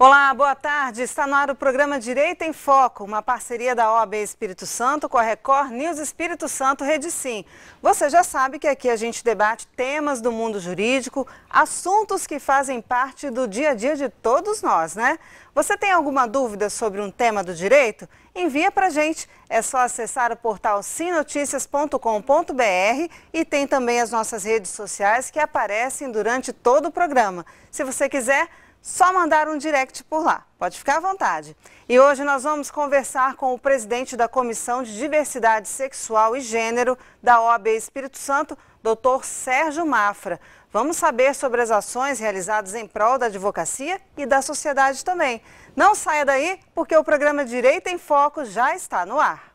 Olá, boa tarde. Está no ar o programa Direito em Foco, uma parceria da OAB Espírito Santo com a Record News Espírito Santo Rede Sim. Você já sabe que aqui a gente debate temas do mundo jurídico, assuntos que fazem parte do dia a dia de todos nós, né? Você tem alguma dúvida sobre um tema do direito? Envia para a gente. É só acessar o portal sinoticias.com.br e tem também as nossas redes sociais que aparecem durante todo o programa. Se você quiser só mandar um direct por lá, pode ficar à vontade. E hoje nós vamos conversar com o presidente da Comissão de Diversidade Sexual e Gênero da OAB Espírito Santo, Dr. Sérgio Mafra. Vamos saber sobre as ações realizadas em prol da advocacia e da sociedade também. Não saia daí, porque o programa Direito em Foco já está no ar.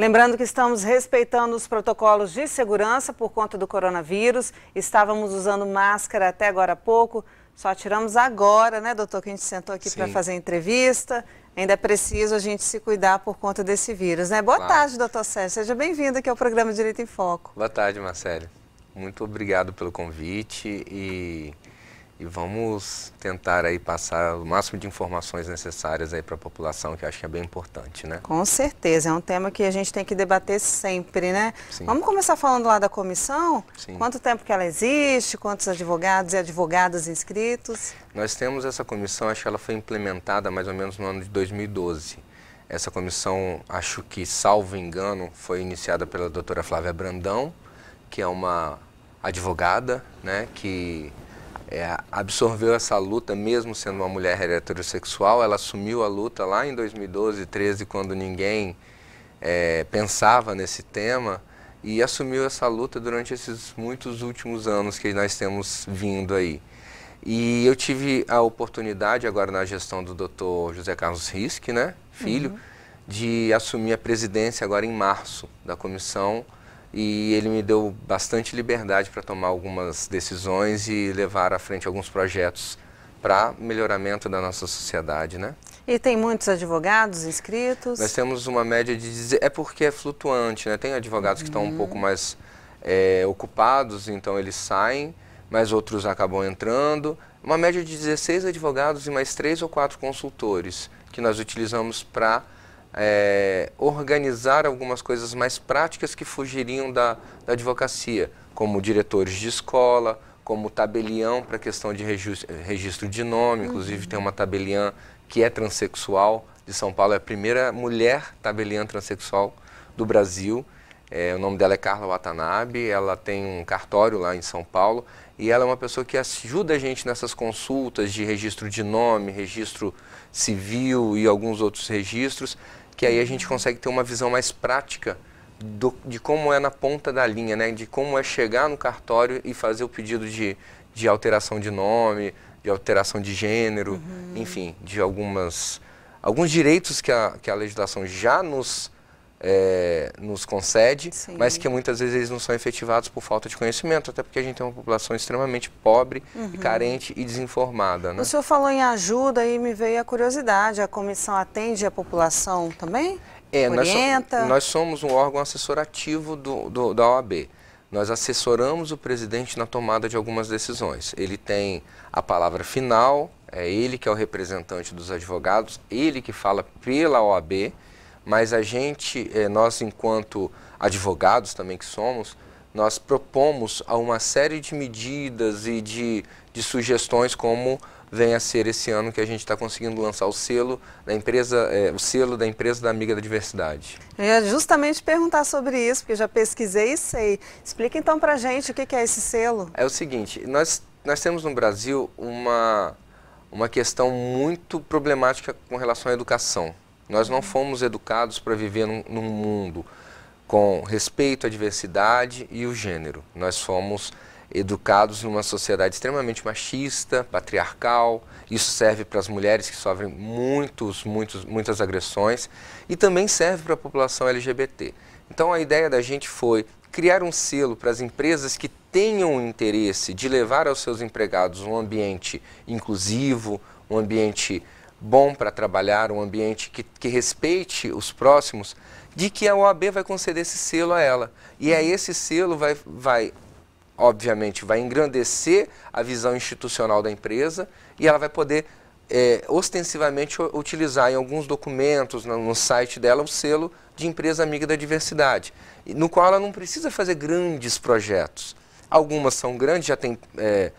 Lembrando que estamos respeitando os protocolos de segurança por conta do coronavírus. Estávamos usando máscara até agora há pouco. Só tiramos agora, né, doutor, que a gente sentou aqui para fazer entrevista. Ainda é preciso a gente se cuidar por conta desse vírus, né? Boa claro. tarde, doutor Sérgio. Seja bem-vindo aqui ao programa Direito em Foco. Boa tarde, Marcelo. Muito obrigado pelo convite e e vamos tentar aí passar o máximo de informações necessárias aí para a população, que eu acho que é bem importante, né? Com certeza, é um tema que a gente tem que debater sempre, né? Sim. Vamos começar falando lá da comissão? Sim. Quanto tempo que ela existe, quantos advogados e advogadas inscritos? Nós temos essa comissão, acho que ela foi implementada mais ou menos no ano de 2012. Essa comissão, acho que, salvo engano, foi iniciada pela doutora Flávia Brandão, que é uma advogada, né, que é, absorveu essa luta, mesmo sendo uma mulher heterossexual, ela assumiu a luta lá em 2012, 13, quando ninguém é, pensava nesse tema, e assumiu essa luta durante esses muitos últimos anos que nós temos vindo aí. E eu tive a oportunidade, agora na gestão do Dr. José Carlos Risk, né, filho, uhum. de assumir a presidência agora em março da comissão e ele me deu bastante liberdade para tomar algumas decisões e levar à frente alguns projetos para melhoramento da nossa sociedade, né? E tem muitos advogados inscritos? Nós temos uma média de... É porque é flutuante, né? Tem advogados uhum. que estão um uhum. pouco mais é, ocupados, então eles saem, mas outros acabam entrando. Uma média de 16 advogados e mais 3 ou 4 consultores que nós utilizamos para é, organizar algumas coisas mais práticas que fugiriam da, da advocacia, como diretores de escola, como tabelião para questão de registro de nome, inclusive uhum. tem uma tabeliã que é transexual de São Paulo, é a primeira mulher tabeliã transexual do Brasil. É, o nome dela é Carla Watanabe, ela tem um cartório lá em São Paulo e ela é uma pessoa que ajuda a gente nessas consultas de registro de nome, registro civil e alguns outros registros, que aí a gente consegue ter uma visão mais prática do, de como é na ponta da linha, né? de como é chegar no cartório e fazer o pedido de, de alteração de nome, de alteração de gênero, uhum. enfim, de algumas, alguns direitos que a, que a legislação já nos é, nos concede, Sim. mas que muitas vezes eles não são efetivados por falta de conhecimento, até porque a gente tem uma população extremamente pobre, uhum. e carente e desinformada. Né? O senhor falou em ajuda e me veio a curiosidade, a comissão atende a população também? É, Orienta? Nós, nós somos um órgão assessorativo do, do, da OAB. Nós assessoramos o presidente na tomada de algumas decisões. Ele tem a palavra final, é ele que é o representante dos advogados, ele que fala pela OAB, mas a gente, eh, nós enquanto advogados também que somos, nós propomos a uma série de medidas e de, de sugestões como vem a ser esse ano que a gente está conseguindo lançar o selo da empresa, é, o selo da empresa da amiga da diversidade. Eu ia justamente perguntar sobre isso, porque já pesquisei e sei. Explica então para gente o que, que é esse selo. É o seguinte, nós, nós temos no Brasil uma, uma questão muito problemática com relação à educação. Nós não fomos educados para viver num, num, mundo com respeito à diversidade e o gênero. Nós fomos educados numa sociedade extremamente machista, patriarcal. Isso serve para as mulheres que sofrem muitos, muitos, muitas agressões e também serve para a população LGBT. Então a ideia da gente foi criar um selo para as empresas que tenham interesse de levar aos seus empregados um ambiente inclusivo, um ambiente bom para trabalhar, um ambiente que, que respeite os próximos, de que a OAB vai conceder esse selo a ela. E é uhum. esse selo vai, vai obviamente, vai engrandecer a visão institucional da empresa e ela vai poder é, ostensivamente utilizar em alguns documentos, no, no, site dela, o selo de empresa amiga da diversidade, no qual ela não precisa fazer grandes projetos. Algumas são grandes, já tem é,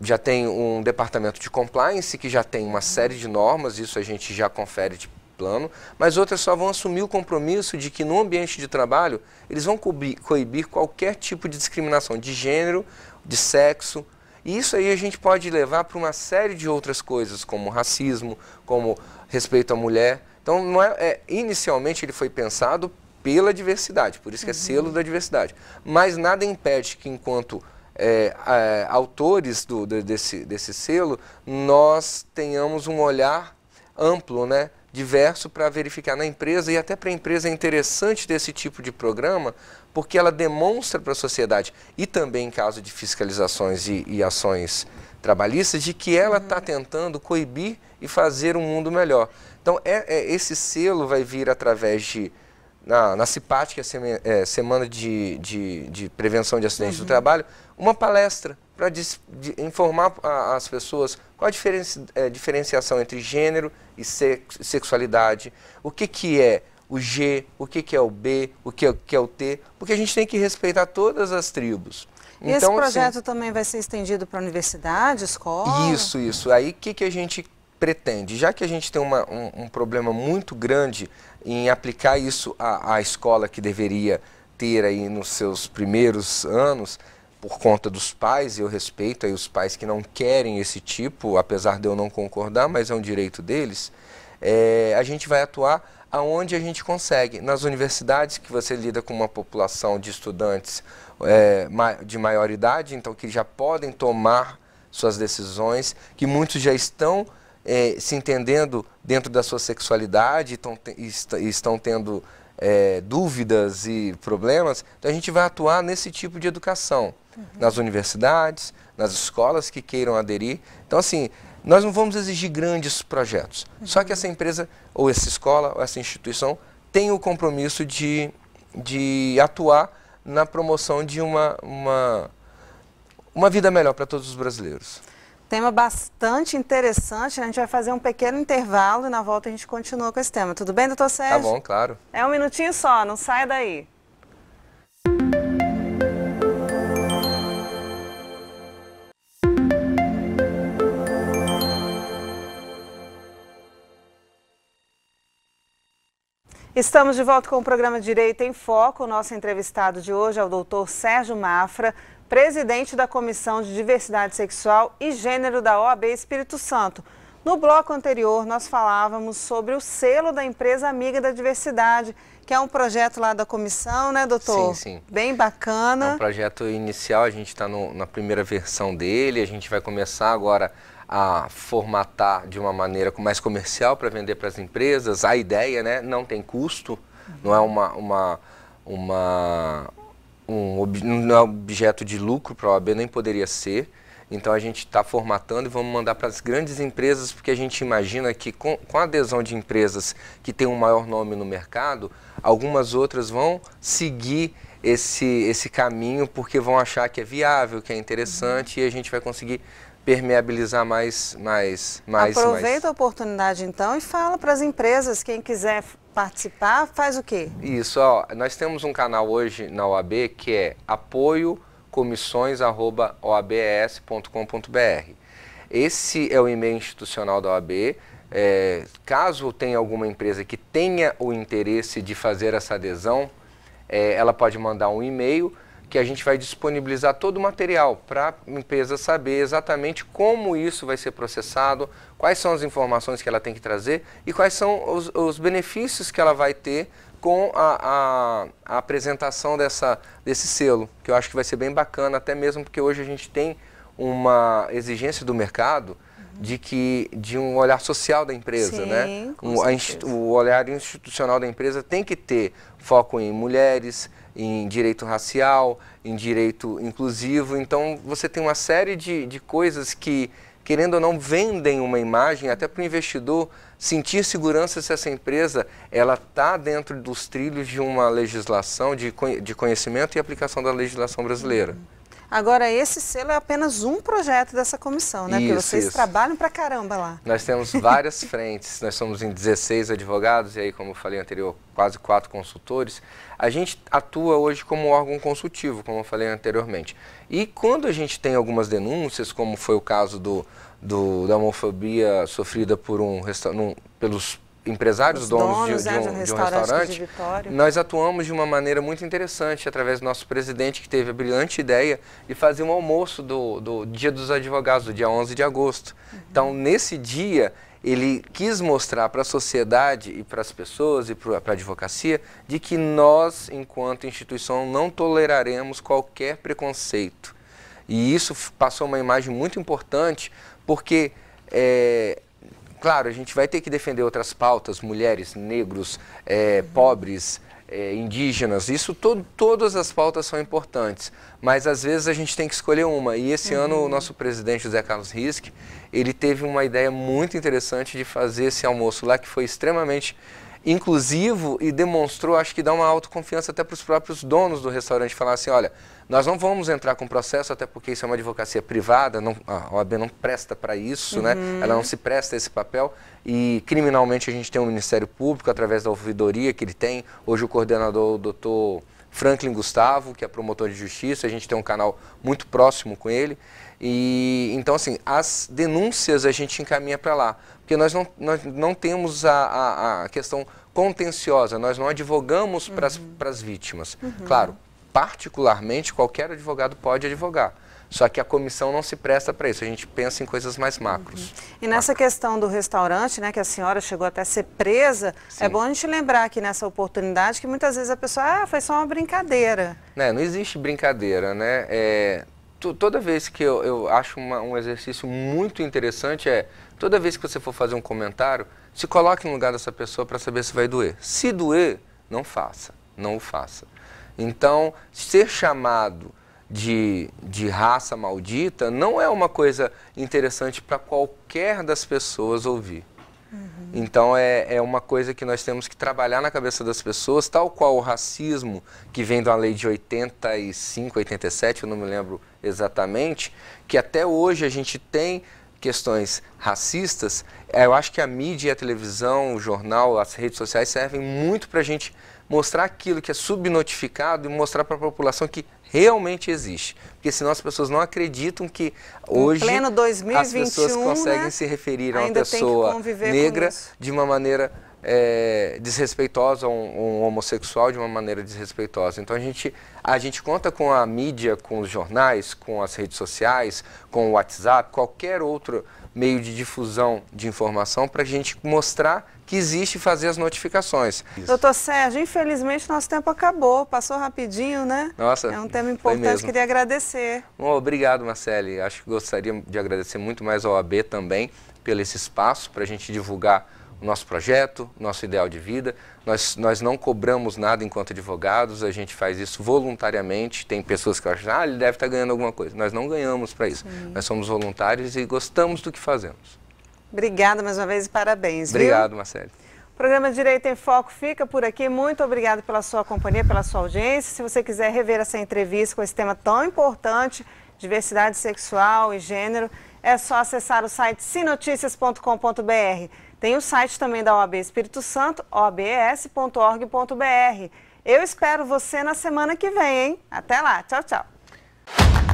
já tem um departamento de compliance que já tem uma série de normas, isso a gente já confere de plano, mas outras só vão assumir o compromisso de que no ambiente de trabalho eles vão coibir qualquer tipo de discriminação de gênero, de sexo. E isso aí a gente pode levar para uma série de outras coisas, como racismo, como respeito à mulher. Então, não é, é inicialmente ele foi pensado pela diversidade, por isso que é selo uhum. da diversidade. Mas nada impede que, enquanto é, é, autores do, desse, desse selo, nós tenhamos um olhar amplo, né? diverso para verificar na empresa e até para a empresa é interessante desse tipo de programa porque ela demonstra para a sociedade e também em caso de fiscalizações e, e ações trabalhistas de que ela está uhum. tentando coibir e fazer um mundo melhor. Então é, é, esse selo vai vir através de na, na CIPAT, que é a é, Semana de, de, de, Prevenção de Acidentes uhum. do Trabalho, uma palestra para informar a, as pessoas qual a é, diferenciação entre gênero e sex sexualidade, o que, que é o G, o que, que é o B, o que, que é o T, porque a gente tem que respeitar todas as tribos. E então, esse assim, projeto assim, também vai ser estendido para a universidade, escola? Isso, isso. Aí o que, que a gente pretende? Já que a gente tem uma, um, um, problema muito grande em aplicar isso à, à escola que deveria ter aí nos seus primeiros anos, por conta dos pais, eu respeito aí os pais que não querem esse tipo, apesar de eu não concordar, mas é um direito deles, é, a gente vai atuar aonde a gente consegue. Nas universidades que você lida com uma população de estudantes é, de maior idade, então que já podem tomar suas decisões, que muitos já estão é, se entendendo dentro da sua sexualidade estão, estão tendo é, dúvidas e problemas, então a gente vai atuar nesse tipo de educação, uhum. nas universidades, nas escolas que queiram aderir. Então, assim, nós não vamos exigir grandes projetos, uhum. só que uhum. essa empresa, ou essa escola, ou essa instituição tem o compromisso de, de atuar na promoção de uma, uma, uma vida melhor para todos os brasileiros tema bastante interessante. A gente vai fazer um pequeno intervalo e na volta a gente continua com esse tema. Tudo bem, doutor tá Sérgio? Tá bom, claro. É um minutinho só, não saia daí. Estamos de volta com o programa Direito em Foco. O nosso entrevistado de hoje é o doutor Sérgio Mafra, presidente da Comissão de Diversidade Sexual e Gênero da OAB Espírito Santo. No bloco anterior, nós falávamos sobre o selo da empresa Amiga da Diversidade, que é um projeto lá da comissão, né, doutor? Sim, sim. Bem bacana. É um projeto inicial, a gente está na primeira versão dele, a gente vai começar agora a formatar de uma maneira mais comercial para vender para as empresas. A ideia, né, não tem custo, não é uma, uma, uma um, não é objeto de lucro para a OAB, nem poderia ser. Então a gente está formatando e vamos mandar para as grandes empresas, porque a gente imagina que com, com a adesão de empresas que têm um maior nome no mercado, algumas outras vão seguir esse, esse caminho porque vão achar que é viável, que é interessante e a gente vai conseguir permeabilizar mais, mais, mais. Aproveita mais. a oportunidade então e fala para as empresas, quem quiser participar, faz o quê? Isso, ó, nós temos um canal hoje na OAB que é apoio comissões@oabs.com.br. Esse é o e-mail institucional da OAB. É, caso tenha alguma empresa que tenha o interesse de fazer essa adesão, é, ela pode mandar um e-mail que a gente vai disponibilizar todo o material para a empresa saber exatamente como isso vai ser processado, quais são as informações que ela tem que trazer e quais são os, os benefícios que ela vai ter com a, a, a, apresentação dessa, desse selo, que eu acho que vai ser bem bacana, até mesmo porque hoje a gente tem uma exigência do mercado de que de um olhar social da empresa, Sim, né? O, a, o olhar institucional da empresa tem que ter foco em mulheres, em direito racial, em direito inclusivo. Então, você tem uma série de, de coisas que, querendo ou não, vendem uma imagem até para o investidor sentir segurança se essa empresa ela está dentro dos trilhos de uma legislação, de, de conhecimento e aplicação da legislação brasileira. Uhum. Agora, esse selo é apenas um projeto dessa comissão, né? Isso, Porque vocês isso. trabalham pra caramba lá. Nós temos várias frentes, nós somos em 16 advogados, e aí, como eu falei anterior, quase quatro consultores. A gente atua hoje como órgão consultivo, como eu falei anteriormente. E quando a gente tem algumas denúncias, como foi o caso do, do da homofobia sofrida por um, pelos empresários, Os donos, donos né, de, de, um, de, um, restaurante, nós atuamos de uma maneira muito interessante através do nosso presidente, que teve a brilhante ideia de fazer um almoço do, do Dia dos Advogados, do dia 11 de agosto. Uhum. Então, nesse dia, ele quis mostrar para a sociedade e para as pessoas e para a advocacia de que nós, enquanto instituição, não toleraremos qualquer preconceito. E isso passou uma imagem muito importante, porque é, Claro, a gente vai ter que defender outras pautas, mulheres, negros, é, uhum. pobres, é, indígenas, isso todas as pautas são importantes, mas às vezes a gente tem que escolher uma. E esse uhum. ano o nosso presidente José Carlos Risk, ele teve uma ideia muito interessante de fazer esse almoço lá que foi extremamente inclusivo e demonstrou, acho que dá uma autoconfiança até para os próprios donos do restaurante falar assim, olha, nós não vamos entrar com processo, até porque isso é uma advocacia privada, não, a OAB não presta para isso, né? uhum. né? ela não se presta a esse papel. E criminalmente a gente tem o um Ministério Público, através da ouvidoria que ele tem. Hoje o coordenador, o doutor Franklin Gustavo, que é promotor de justiça, a gente tem um canal muito próximo com ele. E então assim, as denúncias a gente encaminha para lá, porque nós não, nós não temos a, a, a questão contenciosa, nós não advogamos uhum. para as vítimas. Uhum. Claro, particularmente qualquer advogado pode advogar. Só que a comissão não se presta para isso, a gente pensa em coisas mais macros. Uhum. E nessa Macro. questão do restaurante, né, que a senhora chegou até a ser presa, é Sim. é bom a gente lembrar aqui nessa oportunidade que muitas vezes a pessoa, ah, foi só uma brincadeira. Né, não existe brincadeira, né? É, toda vez que eu, eu acho uma, um exercício muito interessante é, toda vez que você for fazer um comentário, se coloque no lugar dessa pessoa para saber se vai doer. Se doer, não faça, não o faça. Então, ser chamado de, de raça maldita não é uma coisa interessante para qualquer das pessoas ouvir. Uhum. Então é, é uma coisa que nós temos que trabalhar na cabeça das pessoas, tal qual o racismo, que vem de uma lei de 85, 87, eu não me lembro exatamente, que até hoje a gente tem questões racistas. É, eu acho que a mídia, a televisão, o jornal, as redes sociais servem muito para a gente mostrar aquilo que é subnotificado e mostrar para a população que realmente existe. Porque senão as pessoas não acreditam que hoje 2021, as pessoas conseguem né? se referir a uma Ainda pessoa negra de uma maneira é, desrespeitosa, um, um, homossexual de uma maneira desrespeitosa. Então a gente, a gente conta com a mídia, com os jornais, com as redes sociais, com o WhatsApp, qualquer outro meio de difusão de informação para a gente mostrar que existe fazer as notificações. Doutor Sérgio, infelizmente nosso tempo acabou, passou rapidinho, né? Nossa, É um tema importante, queria agradecer. Bom, obrigado, Marcele. Acho que gostaria de agradecer muito mais ao AB também pelo esse espaço para a gente divulgar o nosso projeto, nosso ideal de vida. Nós, nós não cobramos nada enquanto advogados, a gente faz isso voluntariamente. Tem pessoas que acham, ah, ele deve estar tá ganhando alguma coisa. Nós não ganhamos para isso. Sim. Nós somos voluntários e gostamos do que fazemos. Obrigada mais uma vez e parabéns. Obrigado, Marcelo. O programa Direito em Foco fica por aqui. Muito obrigado pela sua companhia, pela sua audiência. Se você quiser rever essa entrevista com esse tema tão importante, diversidade sexual e gênero, é só acessar o site sinoticias.com.br. Tem o site também da OAB Espírito Santo, obs.org.br. Eu espero você na semana que vem, hein? Até lá, tchau, tchau.